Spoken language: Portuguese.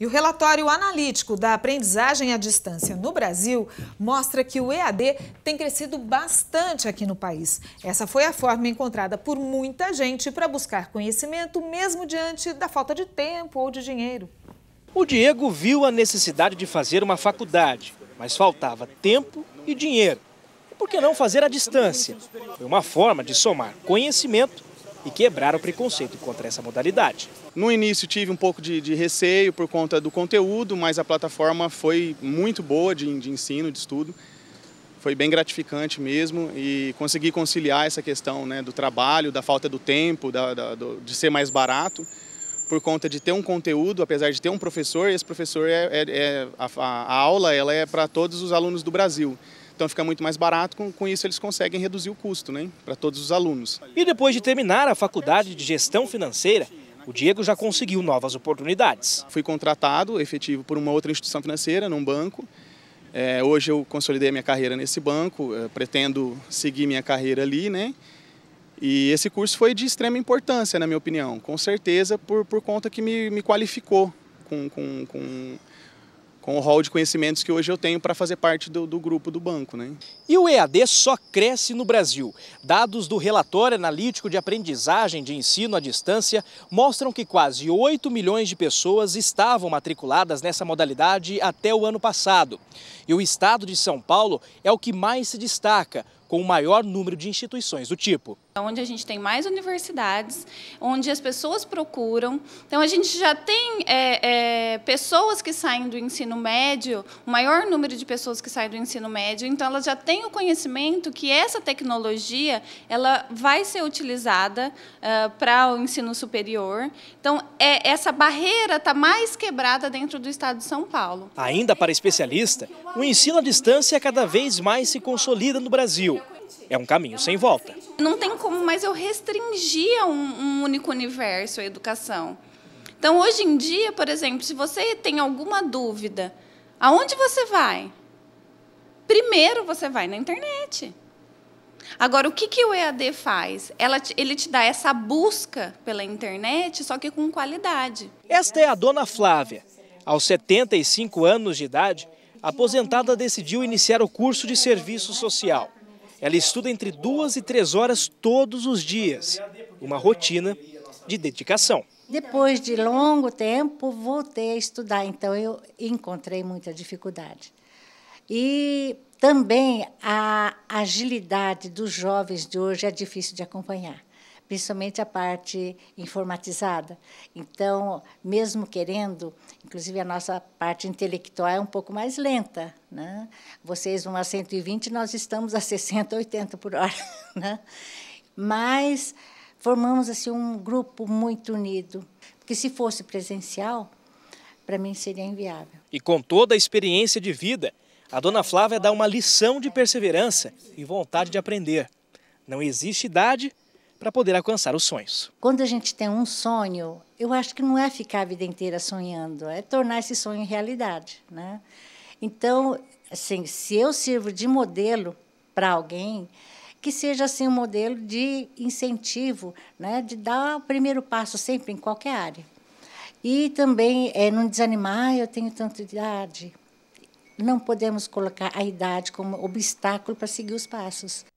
E o relatório analítico da aprendizagem à distância no Brasil mostra que o EAD tem crescido bastante aqui no país. Essa foi a forma encontrada por muita gente para buscar conhecimento, mesmo diante da falta de tempo ou de dinheiro. O Diego viu a necessidade de fazer uma faculdade, mas faltava tempo e dinheiro. Por que não fazer à distância? Foi uma forma de somar conhecimento e quebrar o preconceito contra essa modalidade. No início tive um pouco de, de, receio por conta do conteúdo, mas a plataforma foi muito boa de, de ensino, de estudo. Foi bem gratificante mesmo e consegui conciliar essa questão né, do trabalho, da falta do tempo, da, da, do, de ser mais barato, por conta de ter um conteúdo, apesar de ter um professor, esse professor é, é, é a, a, aula ela é para todos os alunos do Brasil. Então fica muito mais barato, com, com isso eles conseguem reduzir o custo né, para todos os alunos. E depois de terminar a faculdade de gestão financeira, o Diego já conseguiu novas oportunidades. Fui contratado, efetivo, por uma outra instituição financeira, num banco. É, hoje eu consolidei minha carreira nesse banco, é, pretendo seguir minha carreira ali, né? E esse curso foi de extrema importância, na minha opinião, com certeza, por, por conta que me, me qualificou com, com, com com o rol de conhecimentos que hoje eu tenho para fazer parte do, do, grupo do banco. Né? E o EAD só cresce no Brasil. Dados do Relatório Analítico de Aprendizagem de Ensino à Distância mostram que quase 8 milhões de pessoas estavam matriculadas nessa modalidade até o ano passado. E o estado de São Paulo é o que mais se destaca, com o maior número de instituições do tipo. É onde a gente tem mais universidades, onde as pessoas procuram. Então, a gente já tem é, é, pessoas que saem do ensino médio, o maior número de pessoas que saem do ensino médio, então elas já têm o conhecimento que essa tecnologia ela vai ser utilizada uh, para o ensino superior. Então, é, essa barreira está mais quebrada dentro do estado de São Paulo. Ainda para especialista, o ensino à distância é cada vez mais se consolida no Brasil é um caminho é sem volta. Não tem como mais eu restringir a um, um único universo a educação. Então, hoje em dia, por exemplo, se você tem alguma dúvida, aonde você vai? Primeiro você vai na internet. Agora, o que, que o EAD faz? Ela, ele te dá essa busca pela internet, só que com qualidade. Esta é a dona Flávia. Aos 75 anos de idade, a aposentada decidiu iniciar o curso de serviço social. Ela estuda entre duas e três horas todos os dias, uma rotina de dedicação. Depois de longo tempo, voltei a estudar, então eu encontrei muita dificuldade. E também a agilidade dos jovens de hoje é difícil de acompanhar principalmente a parte informatizada. Então, mesmo querendo, inclusive a nossa parte intelectual é um pouco mais lenta. Né? Vocês vão a 120, nós estamos a 60, 80 por hora. Né? Mas formamos assim um grupo muito unido, porque se fosse presencial, para mim seria inviável. E com toda a experiência de vida, a dona Flávia dá uma lição de perseverança e vontade de aprender. Não existe idade para poder alcançar os sonhos. Quando a gente tem um sonho, eu acho que não é ficar a vida inteira sonhando, é tornar esse sonho realidade, né? Então, assim, se eu sirvo de modelo para alguém, que seja assim um modelo de incentivo, né, de dar o primeiro passo sempre em qualquer área. E também é, não desanimar, eu tenho tanta idade. Não podemos colocar a idade como obstáculo para seguir os passos.